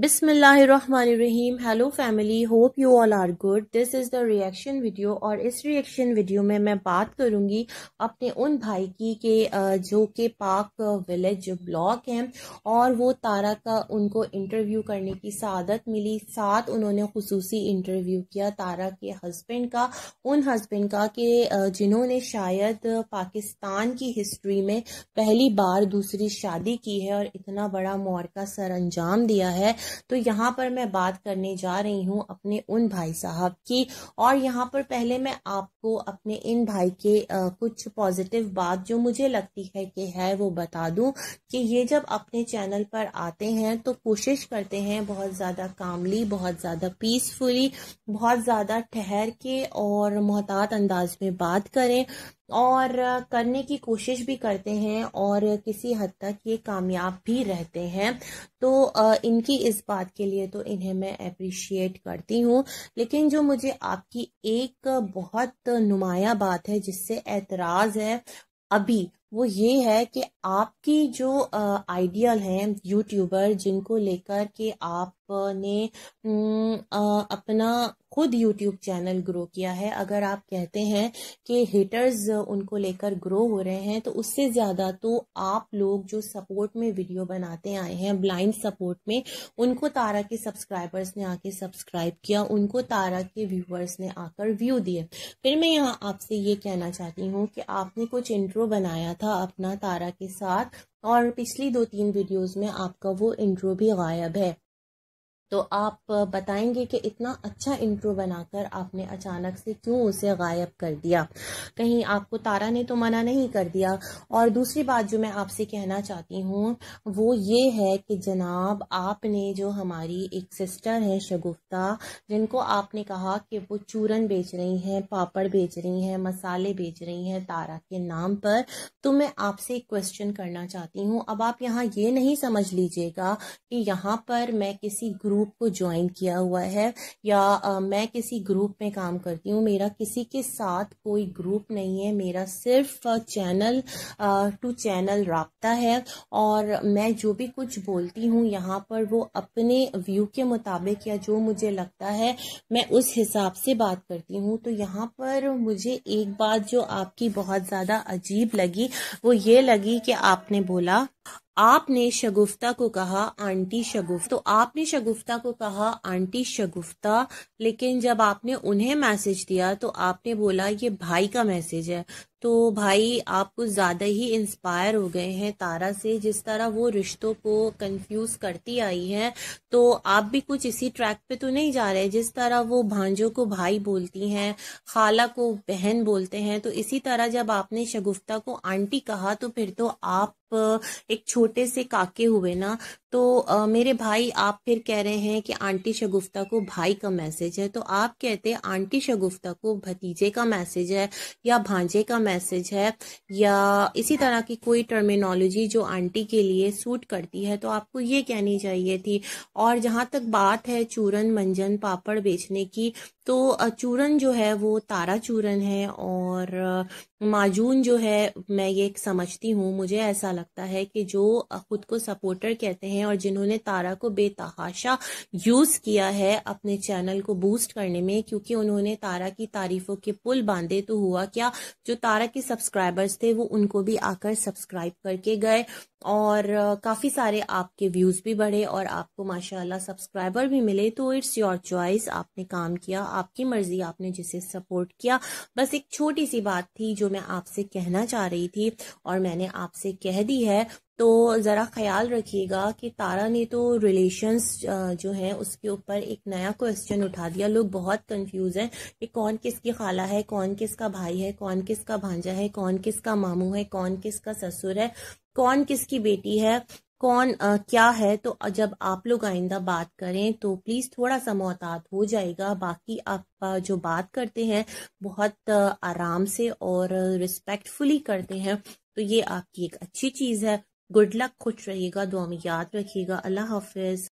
बिसमीम hello family hope you all are good this is the reaction video और इस reaction video में मैं बात करूंगी अपने उन भाई की के जो के पाक विलेज ब्लॉक हैं और वो तारा का उनको इंटरव्यू करने की सादत मिली साथ उन्होंने खसूसी इंटरव्यू किया तारा के हस्बैंड का उन हस्बैंड का के जिन्होंने शायद पाकिस्तान की हिस्ट्री में पहली बार दूसरी शादी की है और इतना बड़ा मौर सर अंजाम दिया है तो यहाँ पर मैं बात करने जा रही हूँ अपने उन भाई साहब की और यहाँ पर पहले मैं आपको अपने इन भाई के आ, कुछ पॉजिटिव बात जो मुझे लगती है कि है वो बता दूं कि ये जब अपने चैनल पर आते हैं तो कोशिश करते हैं बहुत ज़्यादा कामली बहुत ज़्यादा पीसफुली बहुत ज़्यादा ठहर के और मोहतात अंदाज में बात करें और करने की कोशिश भी करते हैं और किसी हद तक ये कामयाब भी रहते हैं तो इनकी इस बात के लिए तो इन्हें मैं अप्रिशिएट करती हूँ लेकिन जो मुझे आपकी एक बहुत नुमाया बात है जिससे एतराज़ है अभी वो ये है कि आपकी जो आइडियल हैं यूट्यूबर जिनको लेकर के आपने अपना खुद यूट्यूब चैनल ग्रो किया है अगर आप कहते हैं कि हेटर्स उनको लेकर ग्रो हो रहे हैं तो उससे ज़्यादा तो आप लोग जो सपोर्ट में वीडियो बनाते आए हैं ब्लाइंड सपोर्ट में उनको तारा के सब्सक्राइबर्स ने आके सब्सक्राइब किया उनको तारा के व्यूवर्स ने आकर व्यू दिए फिर मैं यहाँ आपसे ये कहना चाहती हूँ कि आपने कुछ इंट्रो बनाया था था अपना तारा के साथ और पिछली दो तीन वीडियोस में आपका वो इंट्रो भी गायब है तो आप बताएंगे कि इतना अच्छा इंट्रो बनाकर आपने अचानक से क्यों उसे गायब कर दिया कहीं आपको तारा ने तो मना नहीं कर दिया और दूसरी बात जो मैं आपसे कहना चाहती हूँ वो ये है कि जनाब आपने जो हमारी एक सिस्टर है शगुफ्ता जिनको आपने कहा कि वो चूरन बेच रही हैं पापड़ बेच रही हैं मसाले बेच रही हैं तारा के नाम पर तो मैं आपसे एक क्वेश्चन करना चाहती हूँ अब आप यहाँ ये नहीं समझ लीजिएगा कि यहाँ पर मैं किसी ग्रुप ग्रुप को ज्वाइन किया हुआ है या आ, मैं किसी ग्रुप में काम करती हूँ मेरा किसी के साथ कोई ग्रुप नहीं है मेरा सिर्फ चैनल टू चैनल रबता है और मैं जो भी कुछ बोलती हूँ यहाँ पर वो अपने व्यू के मुताबिक या जो मुझे लगता है मैं उस हिसाब से बात करती हूँ तो यहाँ पर मुझे एक बात जो आपकी बहुत ज़्यादा अजीब लगी वो ये लगी कि आपने बोला आपने शगुफ्ता को कहा आंटी शगुफ्ता तो आपने शगुफ्ता को कहा आंटी शगुफ्ता लेकिन जब आपने उन्हें मैसेज दिया तो आपने बोला ये भाई का मैसेज है तो भाई आप कुछ ज़्यादा ही इंस्पायर हो गए हैं तारा से जिस तरह वो रिश्तों को कंफ्यूज करती आई हैं तो आप भी कुछ इसी ट्रैक पे तो नहीं जा रहे जिस तरह वो भांजों को भाई बोलती हैं खाला को बहन बोलते हैं तो इसी तरह जब आपने शगुफ्ता को आंटी कहा तो फिर तो आप एक छोटे से काके हुए ना तो आ, मेरे भाई आप फिर कह रहे हैं कि आंटी शगुफ्ता को भाई का मैसेज है तो आप कहते आंटी शगुफ्ता को भतीजे का मैसेज है या भांजे का मैसेज है या इसी तरह की कोई टर्मिनोलॉजी जो आंटी के लिए सूट करती है तो आपको ये कहनी चाहिए थी और जहां तक बात है चूरन मंजन पापड़ बेचने की तो चूरन जो है वो तारा चूरन है और माजून जो है मैं ये समझती हूँ मुझे ऐसा लगता है कि जो खुद को सपोर्टर कहते हैं और जिन्होंने तारा को बेतहाशा यूज किया है अपने चैनल को बूस्ट करने में क्योंकि उन्होंने तारा की तारीफों के पुल बांधे तो हुआ क्या जो तारा के सब्सक्राइबर्स थे वो उनको भी आकर सब्सक्राइब करके गए और काफ़ी सारे आपके व्यूज़ भी बढ़े और आपको माशाल्लाह सब्सक्राइबर भी मिले तो इट्स योर चॉइस आपने काम किया आपकी मर्जी आपने जिसे सपोर्ट किया बस एक छोटी सी बात थी जो मैं आपसे कहना चाह रही थी और मैंने आपसे कह दी है तो ज़रा ख्याल रखिएगा कि तारा ने तो रिलेशंस जो है उसके ऊपर एक नया क्वेश्चन उठा दिया लोग बहुत कंफ्यूज हैं कि कौन किसकी खाला है कौन किसका भाई है कौन किसका भांजा है कौन किसका मामू है कौन किसका ससुर है कौन किसकी बेटी है कौन आ, क्या है तो जब आप लोग आइंदा बात करें तो प्लीज़ थोड़ा सा मोहतात हो जाएगा बाकी आप जो बात करते हैं बहुत आराम से और रिस्पेक्टफुली करते हैं तो ये आपकी एक अच्छी चीज़ है गुड लक खुश रहिएगा दुआ में याद रखिएगा अल्लाह हाफिज